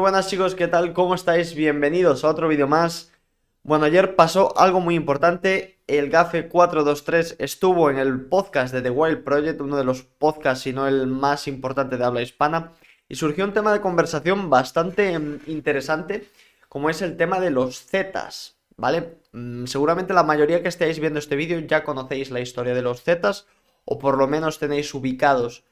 buenas chicos, ¿qué tal? ¿Cómo estáis? Bienvenidos a otro vídeo más. Bueno, ayer pasó algo muy importante. El GAFE 423 estuvo en el podcast de The Wild Project, uno de los podcasts, si no el más importante de habla hispana, y surgió un tema de conversación bastante em, interesante, como es el tema de los Zetas, ¿vale? Mm, seguramente la mayoría que estéis viendo este vídeo ya conocéis la historia de los Zetas, o por lo menos tenéis ubicados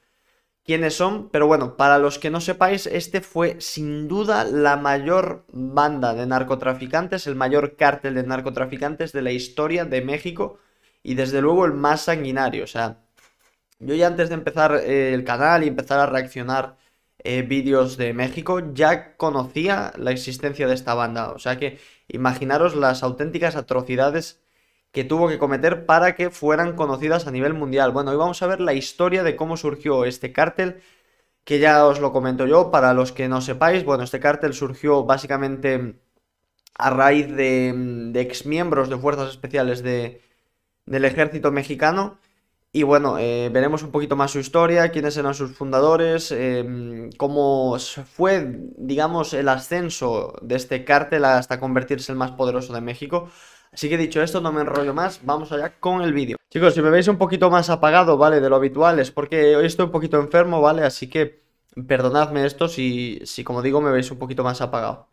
quiénes son, pero bueno, para los que no sepáis, este fue sin duda la mayor banda de narcotraficantes, el mayor cártel de narcotraficantes de la historia de México y desde luego el más sanguinario. O sea, yo ya antes de empezar eh, el canal y empezar a reaccionar eh, vídeos de México, ya conocía la existencia de esta banda. O sea que imaginaros las auténticas atrocidades que tuvo que cometer para que fueran conocidas a nivel mundial. Bueno, hoy vamos a ver la historia de cómo surgió este cártel, que ya os lo comento yo, para los que no sepáis, bueno, este cártel surgió básicamente a raíz de, mm, de exmiembros de fuerzas especiales de, del ejército mexicano. Y bueno, eh, veremos un poquito más su historia, quiénes eran sus fundadores, eh, mm, cómo fue, digamos, el ascenso de este cártel hasta convertirse en el más poderoso de México. Así que dicho esto, no me enrollo más, vamos allá con el vídeo. Chicos, si me veis un poquito más apagado, ¿vale? De lo habitual, es porque hoy estoy un poquito enfermo, ¿vale? Así que perdonadme esto si, si como digo, me veis un poquito más apagado.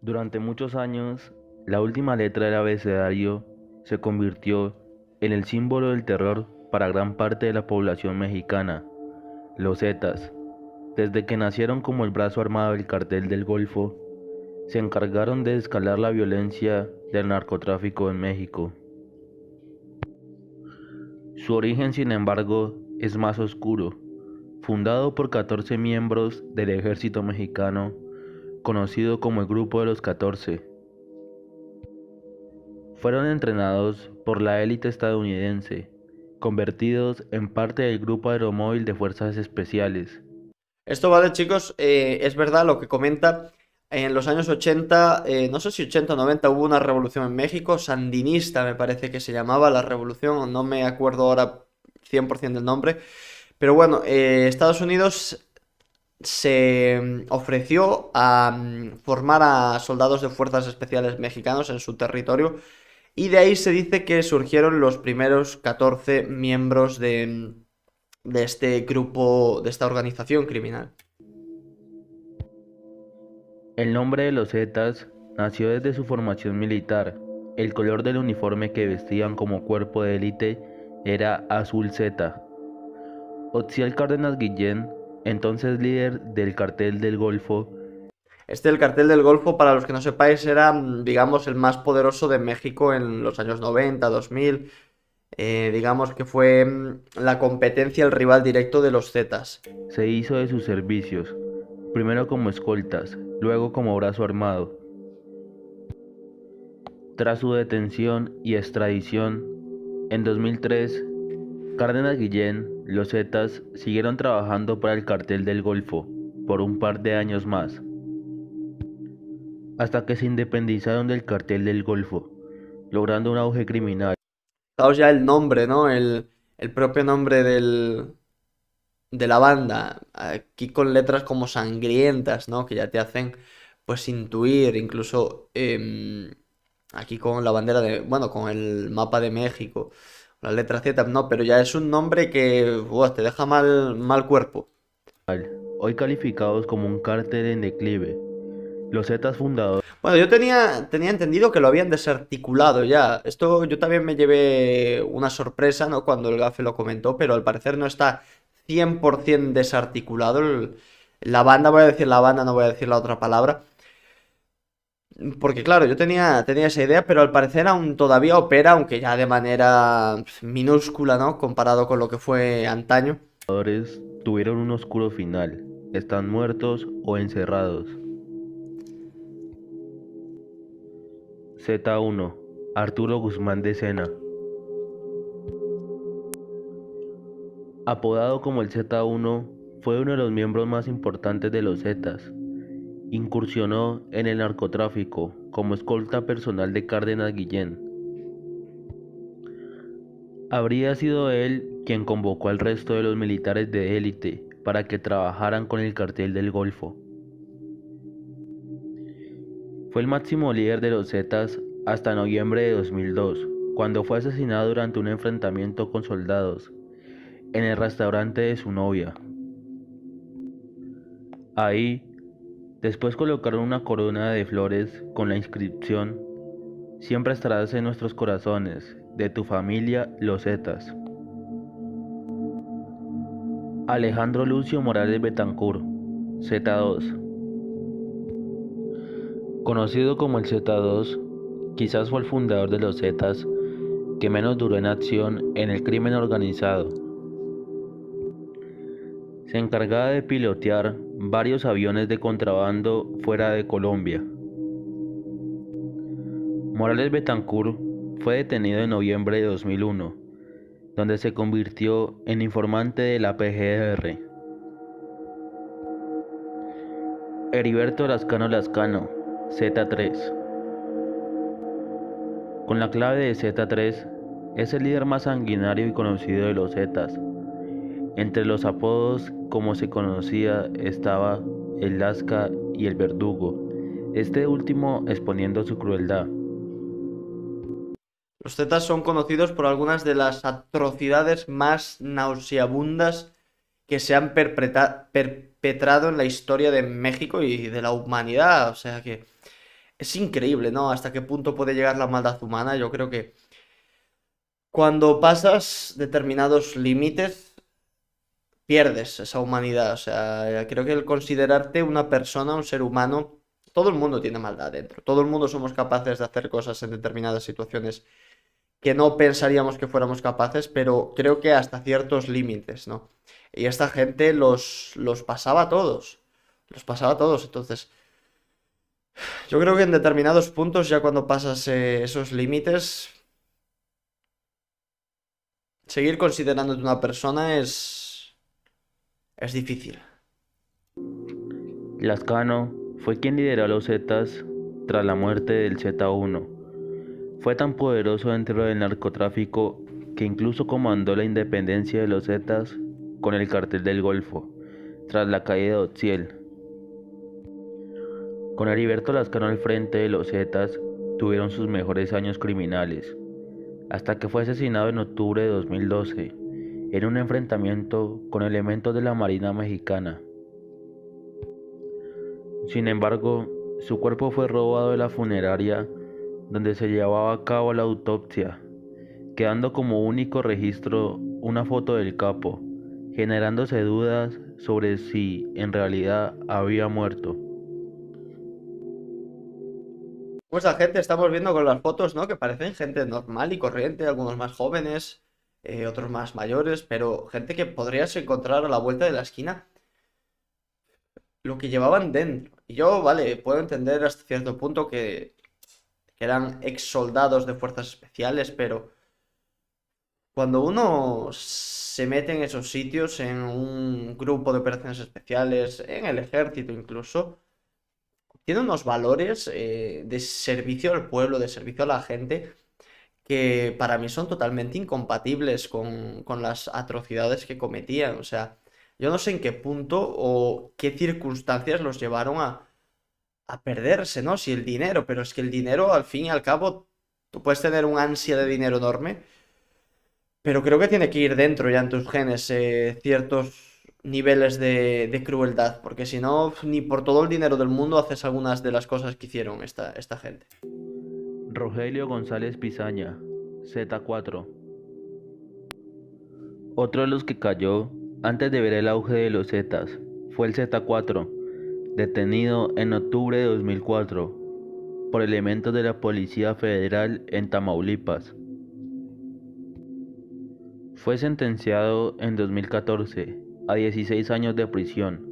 Durante muchos años, la última letra del abecedario se convirtió en el símbolo del terror para gran parte de la población mexicana, los Zetas, desde que nacieron como el brazo armado del cartel del Golfo se encargaron de escalar la violencia del narcotráfico en México. Su origen, sin embargo, es más oscuro. Fundado por 14 miembros del ejército mexicano, conocido como el Grupo de los 14, fueron entrenados por la élite estadounidense, convertidos en parte del Grupo Aeromóvil de Fuerzas Especiales. Esto vale chicos, eh, es verdad lo que comenta en los años 80, eh, no sé si 80 o 90, hubo una revolución en México, sandinista me parece que se llamaba la revolución, no me acuerdo ahora 100% del nombre. Pero bueno, eh, Estados Unidos se mm, ofreció a mm, formar a soldados de fuerzas especiales mexicanos en su territorio y de ahí se dice que surgieron los primeros 14 miembros de, mm, de este grupo, de esta organización criminal. El nombre de los Zetas nació desde su formación militar. El color del uniforme que vestían como cuerpo de élite era azul zeta. Otziel Cárdenas Guillén, entonces líder del cartel del Golfo, este el cartel del Golfo, para los que no sepáis, era, mm, digamos, el más poderoso de México en los años 90, 2000. Eh, digamos que fue mm, la competencia, el rival directo de los Zetas. Se hizo de sus servicios, primero como escoltas, luego como brazo armado. Tras su detención y extradición, en 2003, Cárdenas Guillén, los Zetas siguieron trabajando para el cartel del Golfo por un par de años más, hasta que se independizaron del cartel del Golfo, logrando un auge criminal. ya el nombre, ¿no? el propio nombre del, de la banda, aquí con letras como sangrientas, ¿no? Que ya te hacen pues intuir, incluso em, aquí con la bandera de, bueno, con el mapa de México, las letras Z, no, pero ya es un nombre que te deja mal, mal cuerpo. Hoy calificados como un cártel en declive. Los Zetas fundados. Bueno, yo tenía, tenía entendido que lo habían desarticulado ya. Esto yo también me llevé una sorpresa, ¿no? Cuando el gafe lo comentó, pero al parecer no está 100% desarticulado. la banda, voy a decir la banda, no voy a decir la otra palabra. Porque claro, yo tenía, tenía esa idea, pero al parecer aún todavía opera, aunque ya de manera pues, minúscula, ¿no? Comparado con lo que fue antaño. Tuvieron un oscuro final. Están muertos o encerrados. Z1. Arturo Guzmán de Sena. Apodado como el Z1, fue uno de los miembros más importantes de los Zetas. Incursionó en el narcotráfico como escolta personal de Cárdenas Guillén. Habría sido él quien convocó al resto de los militares de élite para que trabajaran con el cartel del Golfo. Fue el máximo líder de los Zetas hasta noviembre de 2002, cuando fue asesinado durante un enfrentamiento con soldados en el restaurante de su novia. Ahí, después colocaron una corona de flores con la inscripción Siempre estarás en nuestros corazones, de tu familia Los Zetas. Alejandro Lucio Morales Betancourt, Z2. Conocido como el Z2, quizás fue el fundador de los Zetas que menos duró en acción en el crimen organizado se encargaba de pilotear varios aviones de contrabando fuera de Colombia. Morales Betancourt fue detenido en noviembre de 2001, donde se convirtió en informante de la PGR. Heriberto Lascano Lascano, Z3. Con la clave de Z3, es el líder más sanguinario y conocido de los Zetas entre los apodos, como se conocía, estaba el Lasca y el Verdugo, este último exponiendo su crueldad. Los Zetas son conocidos por algunas de las atrocidades más nauseabundas que se han perpetrado en la historia de México y de la humanidad. O sea que es increíble, ¿no? Hasta qué punto puede llegar la maldad humana. Yo creo que cuando pasas determinados límites pierdes esa humanidad. O sea, creo que el considerarte una persona, un ser humano, todo el mundo tiene maldad dentro. Todo el mundo somos capaces de hacer cosas en determinadas situaciones que no pensaríamos que fuéramos capaces, pero creo que hasta ciertos límites, ¿no? Y esta gente los, los pasaba a todos. Los pasaba a todos. Entonces, yo creo que en determinados puntos, ya cuando pasas eh, esos límites, seguir considerándote una persona es, es difícil. Lascano fue quien lideró a los Zetas tras la muerte del Z1. Fue tan poderoso dentro del narcotráfico que incluso comandó la independencia de los Zetas con el cartel del Golfo, tras la caída de Otsiel. Con Heriberto Lascano al frente de los Zetas, tuvieron sus mejores años criminales, hasta que fue asesinado en octubre de 2012 en un enfrentamiento con elementos de la Marina Mexicana. Sin embargo, su cuerpo fue robado de la funeraria donde se llevaba a cabo la autopsia, quedando como único registro una foto del capo, generándose dudas sobre si en realidad había muerto. Mucha pues, gente estamos viendo con las fotos, ¿no? Que parecen gente normal y corriente, algunos más jóvenes, eh, otros más mayores, pero gente que podrías encontrar a la vuelta de la esquina lo que llevaban dentro. Y yo, vale, puedo entender hasta cierto punto que, eran ex soldados de fuerzas especiales, pero cuando uno se mete en esos sitios, en un grupo de operaciones especiales, en el ejército incluso, tiene unos valores eh, de servicio al pueblo, de servicio a la gente, que para mí son totalmente incompatibles con, las atrocidades que cometían. O sea, yo no sé en qué punto o qué circunstancias los llevaron a, a perderse, ¿no? Si el dinero, pero es que el dinero, al fin y al cabo, tú puedes tener un ansia de dinero enorme, pero creo que tiene que ir dentro ya en tus genes eh, ciertos niveles de, de, crueldad, porque si no, ni por todo el dinero del mundo haces algunas de las cosas que hicieron esta, esta gente. Rogelio González Pizaña, Z4. Otro de los que cayó antes de ver el auge de los Zetas fue el Z4, detenido en octubre de 2004 por elementos de la Policía Federal en Tamaulipas. Fue sentenciado en 2014 a 16 años de prisión.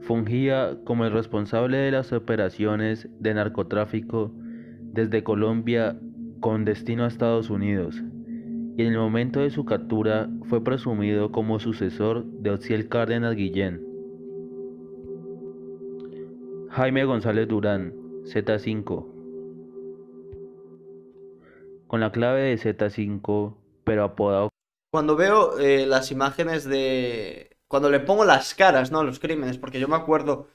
Fungía como el responsable de las operaciones de narcotráfico desde Colombia con destino a Estados Unidos, y en el momento de su captura fue presumido como sucesor de Ociel Cárdenas Guillén. Jaime González Durán, Z5. Con la clave de Z5, pero apodado. Cuando veo eh, las imágenes de. Cuando le pongo las caras, ¿no? A los crímenes, porque yo me acuerdo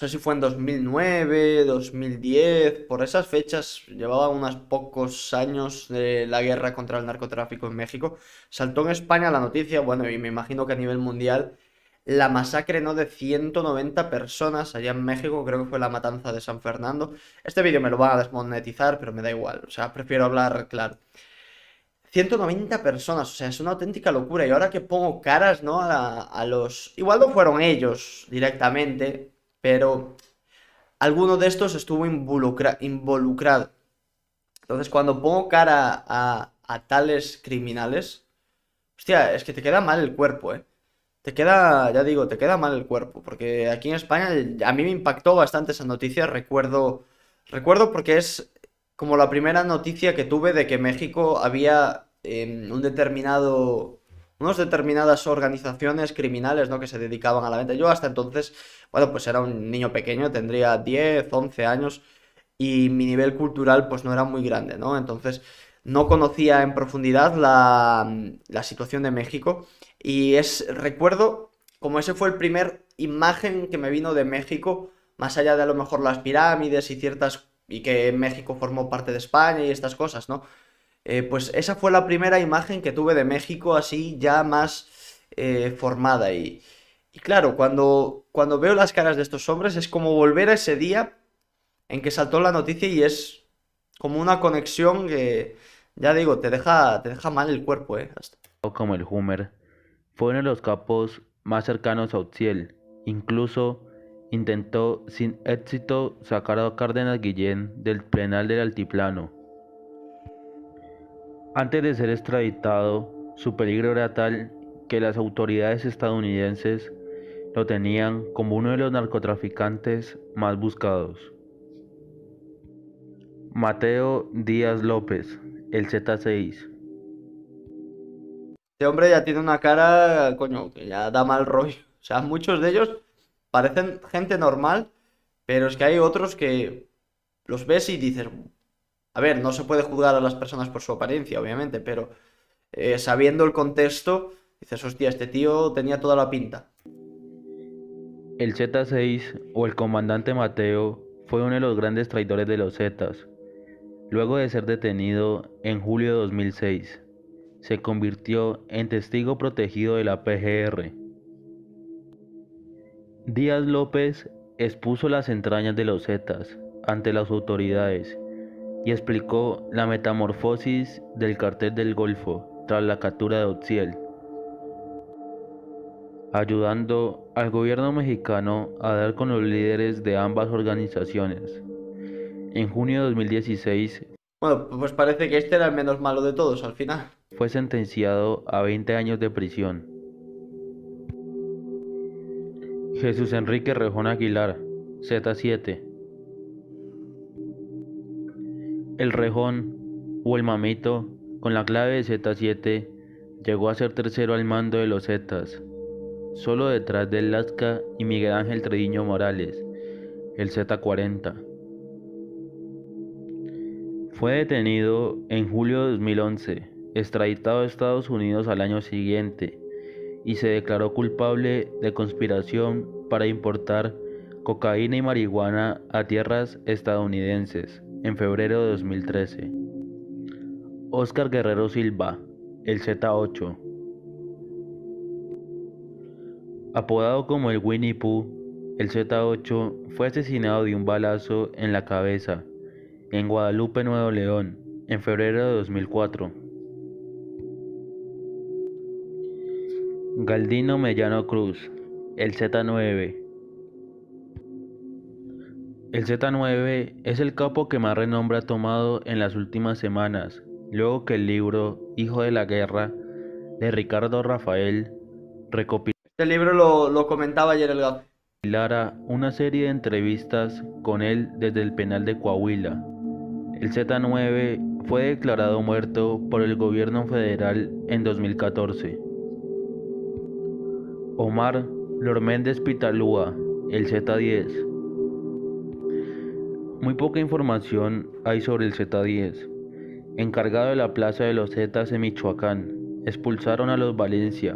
no sé si fue en 2009, 2010, por esas fechas, llevaba unos pocos años de la guerra contra el narcotráfico en México, saltó en España la noticia, bueno, y me imagino que a nivel mundial, la masacre no de 190 personas allá en México, creo que fue la matanza de San Fernando. Este vídeo me lo van a desmonetizar, pero me da igual, o sea, prefiero hablar claro. 190 personas, o sea, es una auténtica locura. Y ahora que pongo caras, ¿no? A, a los... Igual no fueron ellos directamente, pero alguno de estos estuvo involucrado. Entonces, cuando pongo cara a, tales criminales, hostia, es que te queda mal el cuerpo, ¿eh? Te queda, ya digo, te queda mal el cuerpo, porque aquí en España a mí me impactó bastante esa noticia, recuerdo, recuerdo porque es como la primera noticia que tuve de que México había em, un determinado unas determinadas organizaciones criminales, ¿no? Que se dedicaban a la venta. Yo hasta entonces, bueno, pues era un niño pequeño, tendría 10, 11 años y mi nivel cultural pues no era muy grande, ¿no? Entonces no conocía en profundidad la, la situación de México y es, recuerdo, como ese fue el primer imagen que me vino de México, más allá de a lo mejor las pirámides y ciertas, y que México formó parte de España y estas cosas, ¿no? Eh, pues esa fue la primera imagen que tuve de México así ya más eh, formada. Y, claro, cuando, cuando veo las caras de estos hombres es como volver a ese día en que saltó la noticia y es como una conexión que, ya digo, te deja, te deja mal el cuerpo. Eh. Como el Hummer, fue uno de los capos más cercanos a Utsiel Incluso intentó sin éxito sacar a Cárdenas Guillén del penal del altiplano antes de ser extraditado, su peligro era tal que las autoridades estadounidenses lo tenían como uno de los narcotraficantes más buscados. Mateo Díaz López, el Z6. Este hombre ya tiene una cara, coño, que ya da mal rollo. O sea, muchos de ellos parecen gente normal, pero es que hay otros que los ves y dices, a ver, no se puede juzgar a las personas por su apariencia, obviamente, pero eh, sabiendo el contexto, dices, hostia, este tío tenía toda la pinta. El Z6 o el comandante Mateo fue uno de los grandes traidores de los Zetas. Luego de ser detenido en julio de 2006, se convirtió en testigo protegido de la PGR. Díaz López expuso las entrañas de los Zetas ante las autoridades y explicó la metamorfosis del cartel del Golfo tras la captura de Oxiel, ayudando al gobierno mexicano a dar con los líderes de ambas organizaciones. En junio de 2016, bueno, pues parece que este era el menos malo de todos al final. Fue sentenciado a 20 años de prisión. Jesús Enrique Rejón Aguilar, Z7. El rejón o el mamito, con la clave Z7, llegó a ser tercero al mando de los Zetas, solo detrás de Lasca y Miguel Ángel Trediño Morales, el Z40. Fue detenido en julio de 2011, extraditado a Estados Unidos al año siguiente y se declaró culpable de conspiración para importar cocaína y marihuana a tierras estadounidenses en febrero de 2013. Óscar Guerrero Silva, el Z8. Apodado como el Winnie Pooh, el Z8 fue asesinado de un balazo en la cabeza en Guadalupe, Nuevo León, en febrero de 2004. Galdino Mellano Cruz, el Z9. El Z9 es el capo que más renombre ha tomado en las últimas semanas, luego que el libro Hijo de la Guerra de Ricardo Rafael recopiló. Este libro lo, comentaba una serie de entrevistas con él desde el penal de Coahuila. El Z9 fue declarado muerto por el gobierno federal en 2014. Omar Lorméndez Pitalúa, el Z10, muy poca información hay sobre el Z10. Encargado de la plaza de los Zetas en Michoacán, expulsaron a los Valencia,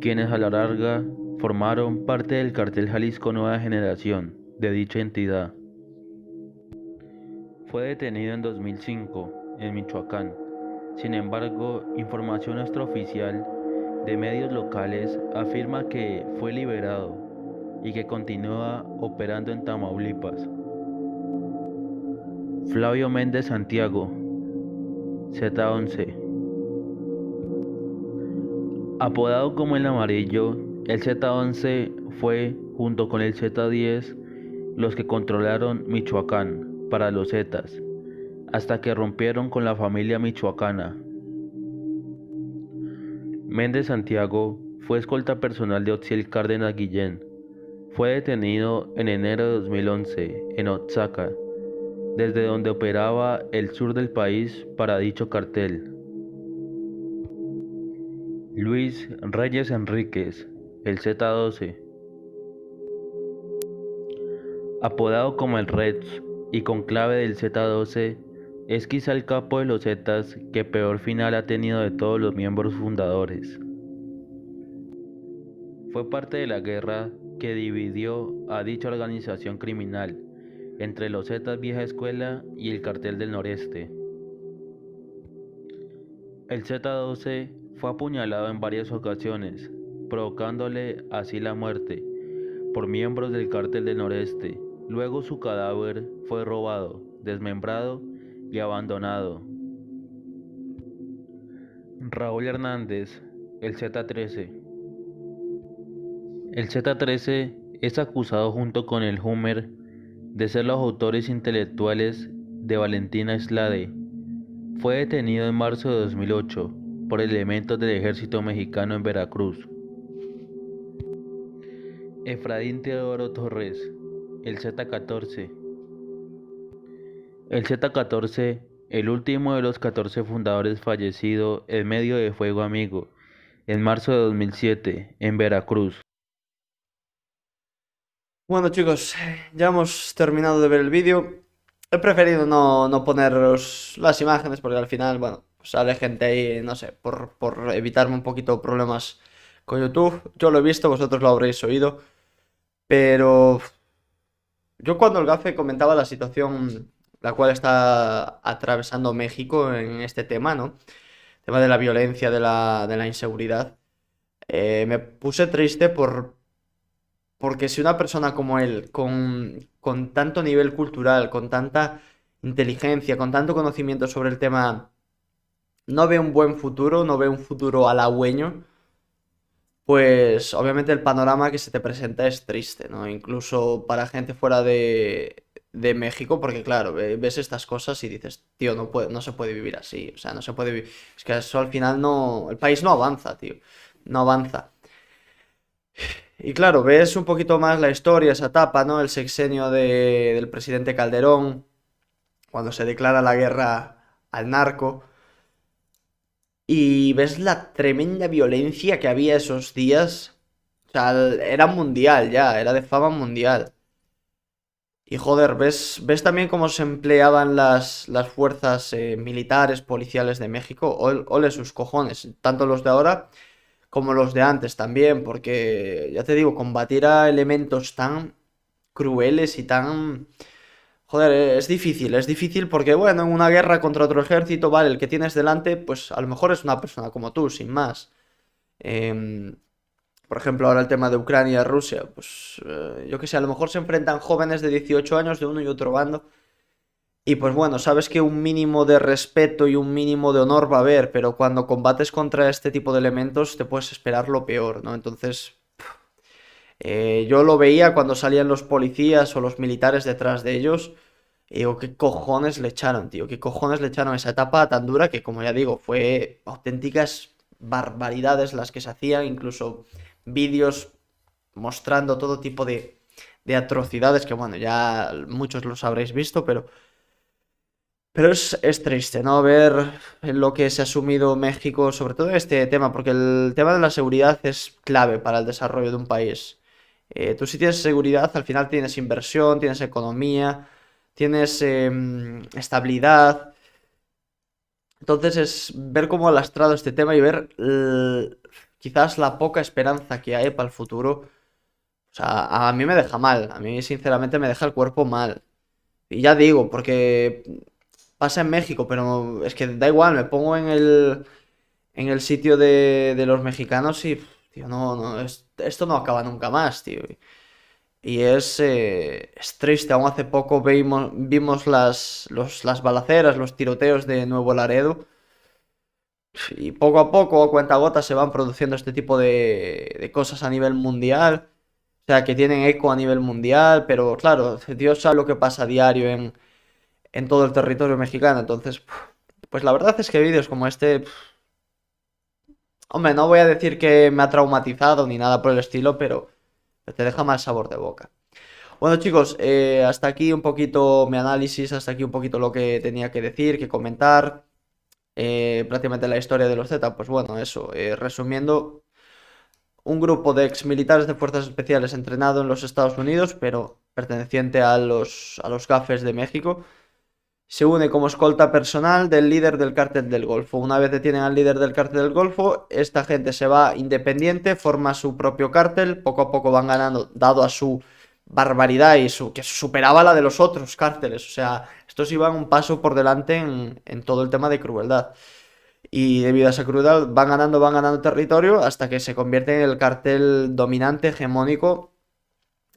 quienes a la larga formaron parte del cartel Jalisco Nueva Generación de dicha entidad. Fue detenido en 2005 en Michoacán. Sin embargo, información extraoficial de medios locales afirma que fue liberado y que continúa operando en Tamaulipas. Flavio Méndez Santiago, Z11. Apodado como el amarillo, el Z11 fue, junto con el Z10, los que controlaron Michoacán para los Zetas, hasta que rompieron con la familia michoacana. Méndez Santiago fue escolta personal de Otziel Cárdenas Guillén. Fue detenido en enero de 2011 en Oaxaca desde donde operaba el sur del país para dicho cartel. Luis Reyes Enríquez, el Z-12, apodado como el Red y con clave del Z-12, es quizá el capo de los Zetas que peor final ha tenido de todos los miembros fundadores. Fue parte de la guerra que dividió a dicha organización criminal entre los Zetas Vieja Escuela y el Cartel del Noreste. El Z-12 fue apuñalado en varias ocasiones, provocándole así la muerte por miembros del Cartel del Noreste. Luego su cadáver fue robado, desmembrado y abandonado. Raúl Hernández, el Z-13. El Z-13 es acusado junto con el Hummer de ser los autores intelectuales de Valentina Slade. Fue detenido en marzo de 2008 por elementos del ejército mexicano en Veracruz. Efradín Teodoro Torres, el Z-14. El Z-14, el último de los 14 fundadores fallecido en medio de fuego amigo, en marzo de 2007, en Veracruz. Bueno chicos, ya hemos terminado de ver el vídeo. He preferido no, no poneros las imágenes porque al final, bueno, sale gente ahí, no sé, por, por evitarme un poquito problemas con YouTube. Yo lo he visto, vosotros lo habréis oído. Pero yo cuando el GAFE comentaba la situación la cual está atravesando México en este tema, ¿no? El tema de la violencia, de la, inseguridad. Eh, me puse triste por, porque si una persona como él, con, tanto nivel cultural, con tanta inteligencia, con tanto conocimiento sobre el tema, no ve un buen futuro, no ve un futuro halagüeño, pues obviamente el panorama que se te presenta es triste, ¿no? Incluso para gente fuera de, México, porque claro, ves estas cosas y dices, tío, no, puede, no se puede vivir así, o sea, no se puede vivir, es que eso al final no, el país no avanza, tío, no avanza. Y claro, ves un poquito más la historia, esa etapa, ¿no? El sexenio del presidente Calderón, cuando se declara la guerra al narco. Y ves la tremenda violencia que había esos días. O sea, era mundial ya, era de fama mundial. Y joder, ves, ves también cómo se empleaban las, las fuerzas eh, militares, policiales de México. Ole sus cojones, tanto los de ahora como los de antes también, porque ya te digo, combatir a elementos tan crueles y tan... Joder, es difícil, es difícil porque, bueno, en una guerra contra otro ejército, vale, el que tienes delante, pues a lo mejor es una persona como tú, sin más. Em, por ejemplo, ahora el tema de Ucrania Rusia, pues eh, yo qué sé, a lo mejor se enfrentan jóvenes de 18 años de uno y otro bando y pues bueno, sabes que un mínimo de respeto y un mínimo de honor va a haber, pero cuando combates contra este tipo de elementos te puedes esperar lo peor, ¿no? Entonces, eh, yo lo veía cuando salían los policías o los militares detrás de ellos. Y digo, ¿qué cojones le echaron, tío? ¿Qué cojones le echaron esa etapa tan dura que, como ya digo, fue auténticas barbaridades las que se hacían, incluso vídeos mostrando todo tipo de, de atrocidades que, bueno, ya muchos los habréis visto, pero pero es, triste, ¿no? Ver lo que se ha asumido México, sobre todo en este tema, porque el tema de la seguridad es clave para el desarrollo de un país. Eh, tú si tienes seguridad, al final tienes inversión, tienes economía, tienes em, estabilidad. Entonces es ver cómo ha lastrado este tema y ver quizás la poca esperanza que hay para el futuro. O sea, a mí me deja mal, a mí sinceramente me deja el cuerpo mal. Y ya digo, porque pasa en México, pero es que da igual, me pongo en el, en el sitio de, los mexicanos y, no, no, esto no acaba nunca más, tío. Y es, eh, triste, aún hace poco vimos, las, las balaceras, los tiroteos de Nuevo Laredo. Y poco a poco, a cuenta gota, se van produciendo este tipo de, de cosas a nivel mundial. O sea, que tienen eco a nivel mundial, pero claro, Dios sabe lo que pasa a diario en, en todo el territorio mexicano. Entonces, pues la verdad es que vídeos como este... Hombre, no voy a decir que me ha traumatizado ni nada por el estilo, pero te deja mal sabor de boca. Bueno chicos, eh, hasta aquí un poquito mi análisis, hasta aquí un poquito lo que tenía que decir, que comentar. Eh, prácticamente la historia de los Z, pues bueno, eso, eh, resumiendo, un grupo de exmilitares de fuerzas especiales entrenado en los Estados Unidos, pero perteneciente a los, a los GAFES de México, se une como escolta personal del líder del cártel del Golfo. Una vez detienen al líder del cártel del Golfo, esta gente se va independiente, forma su propio cártel, poco a poco van ganando, dado a su barbaridad y su que superaba la de los otros cárteles. O sea, estos iban un paso por delante en, todo el tema de crueldad. Y debido a esa crueldad van ganando, van ganando territorio hasta que se convierte en el cártel dominante, hegemónico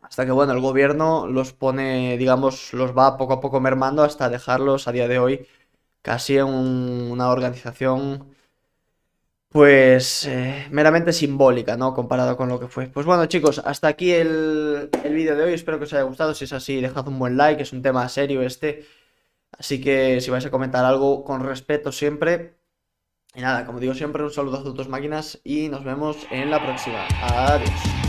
hasta que bueno, el gobierno los pone, digamos, los va poco a poco mermando hasta dejarlos a día de hoy casi en una organización pues eh, meramente simbólica, ¿no? Comparado con lo que fue. Pues bueno, chicos, hasta aquí el, el vídeo de hoy. Espero que os haya gustado. Si es así, dejad un buen like, es un tema serio este. Así que si vais a comentar algo, con respeto siempre. Y nada, como digo siempre, un saludo a todos máquinas y nos vemos en la próxima. Adiós.